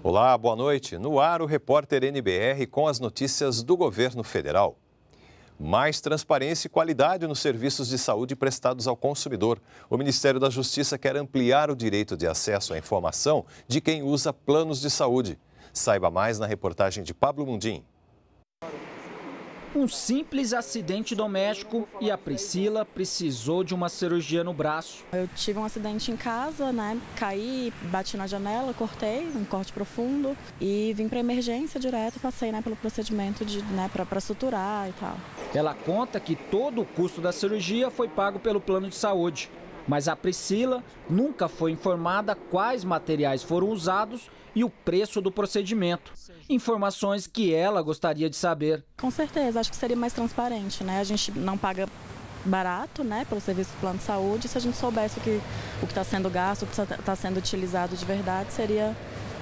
Olá, boa noite. No ar, o repórter NBR com as notícias do governo federal. Mais transparência e qualidade nos serviços de saúde prestados ao consumidor. O Ministério da Justiça quer ampliar o direito de acesso à informação de quem usa planos de saúde. Saiba mais na reportagem de Pablo Mundim. Um simples acidente doméstico e a Priscila precisou de uma cirurgia no braço. Eu tive um acidente em casa, né? Caí, bati na janela, cortei, um corte profundo e vim para emergência direto, passei, né, pelo procedimento de, né, para suturar e tal. Ela conta que todo o custo da cirurgia foi pago pelo plano de saúde. Mas a Priscila nunca foi informada quais materiais foram usados e o preço do procedimento. Informações que ela gostaria de saber. Com certeza, acho que seria mais transparente, né? A gente não paga barato, né, pelo serviço do plano de saúde. Se a gente soubesse que o que está sendo gasto, o que está tá sendo utilizado de verdade, seria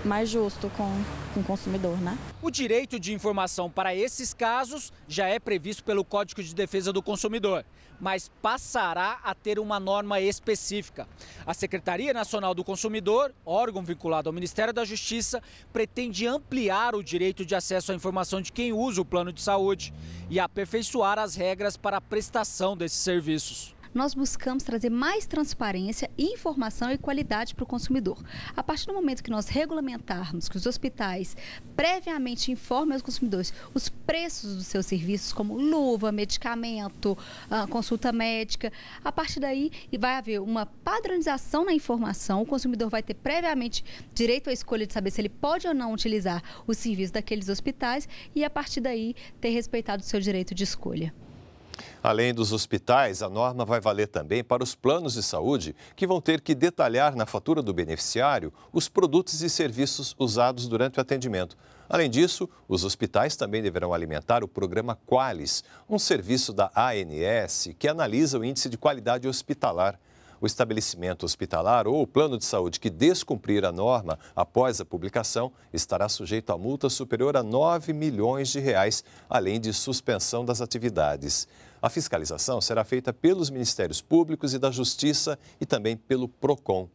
mais justo com, com o consumidor, né? O direito de informação para esses casos já é previsto pelo Código de Defesa do Consumidor, mas passará a ter uma norma específica. A Secretaria Nacional do Consumidor, órgão vinculado ao Ministério da Justiça, pretende ampliar o direito de acesso à informação de quem usa o plano de saúde e aperfeiçoar as regras para a prestação desses serviços nós buscamos trazer mais transparência, informação e qualidade para o consumidor. A partir do momento que nós regulamentarmos que os hospitais previamente informem aos consumidores os preços dos seus serviços, como luva, medicamento, ah, consulta médica, a partir daí vai haver uma padronização na informação, o consumidor vai ter previamente direito à escolha de saber se ele pode ou não utilizar o serviço daqueles hospitais e a partir daí ter respeitado o seu direito de escolha. Além dos hospitais, a norma vai valer também para os planos de saúde, que vão ter que detalhar na fatura do beneficiário os produtos e serviços usados durante o atendimento. Além disso, os hospitais também deverão alimentar o programa Qualis, um serviço da ANS que analisa o índice de qualidade hospitalar. O estabelecimento hospitalar ou o plano de saúde que descumprir a norma após a publicação estará sujeito a multa superior a 9 milhões de reais, além de suspensão das atividades. A fiscalização será feita pelos Ministérios Públicos e da Justiça e também pelo PROCON.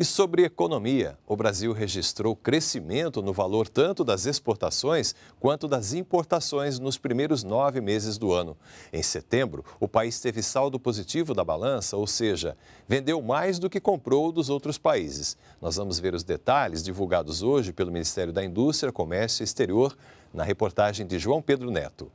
E sobre economia, o Brasil registrou crescimento no valor tanto das exportações quanto das importações nos primeiros nove meses do ano. Em setembro, o país teve saldo positivo da balança, ou seja, vendeu mais do que comprou dos outros países. Nós vamos ver os detalhes divulgados hoje pelo Ministério da Indústria, Comércio e Exterior na reportagem de João Pedro Neto.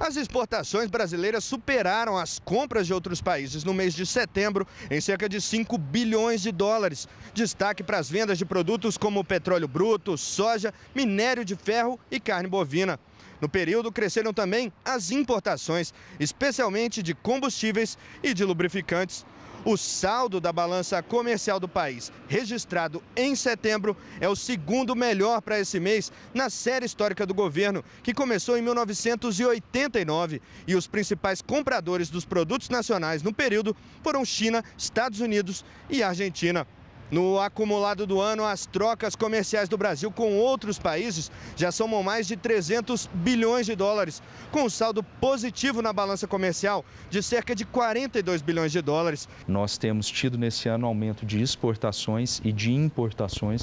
As exportações brasileiras superaram as compras de outros países no mês de setembro em cerca de 5 bilhões de dólares. Destaque para as vendas de produtos como petróleo bruto, soja, minério de ferro e carne bovina. No período, cresceram também as importações, especialmente de combustíveis e de lubrificantes. O saldo da balança comercial do país, registrado em setembro, é o segundo melhor para esse mês na série histórica do governo, que começou em 1989. E os principais compradores dos produtos nacionais no período foram China, Estados Unidos e Argentina. No acumulado do ano, as trocas comerciais do Brasil com outros países já somam mais de 300 bilhões de dólares, com um saldo positivo na balança comercial de cerca de 42 bilhões de dólares. Nós temos tido nesse ano aumento de exportações e de importações,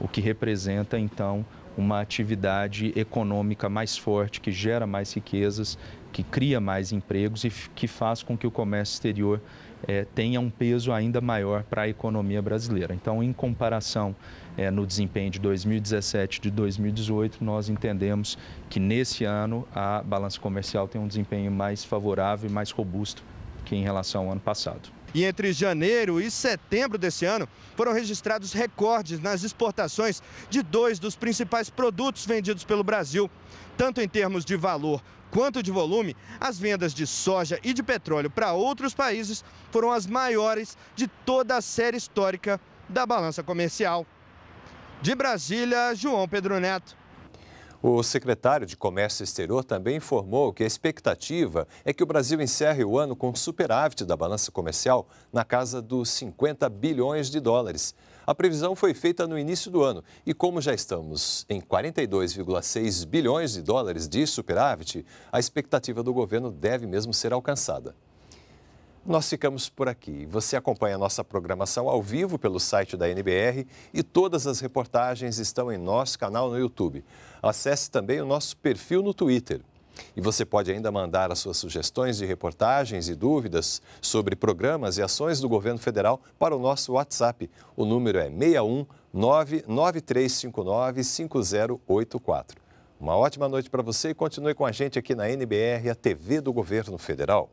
o que representa então uma atividade econômica mais forte, que gera mais riquezas, que cria mais empregos e que faz com que o comércio exterior é, tenha um peso ainda maior para a economia brasileira. Então, em comparação é, no desempenho de 2017 e de 2018, nós entendemos que nesse ano a balança comercial tem um desempenho mais favorável e mais robusto que em relação ao ano passado. E entre janeiro e setembro desse ano, foram registrados recordes nas exportações de dois dos principais produtos vendidos pelo Brasil. Tanto em termos de valor quanto de volume, as vendas de soja e de petróleo para outros países foram as maiores de toda a série histórica da balança comercial. De Brasília, João Pedro Neto. O secretário de Comércio Exterior também informou que a expectativa é que o Brasil encerre o ano com superávit da balança comercial na casa dos 50 bilhões de dólares. A previsão foi feita no início do ano e, como já estamos em 42,6 bilhões de dólares de superávit, a expectativa do governo deve mesmo ser alcançada. Nós ficamos por aqui. Você acompanha nossa programação ao vivo pelo site da NBR e todas as reportagens estão em nosso canal no YouTube. Acesse também o nosso perfil no Twitter. E você pode ainda mandar as suas sugestões de reportagens e dúvidas sobre programas e ações do governo federal para o nosso WhatsApp. O número é 61 5084. Uma ótima noite para você e continue com a gente aqui na NBR, a TV do Governo Federal.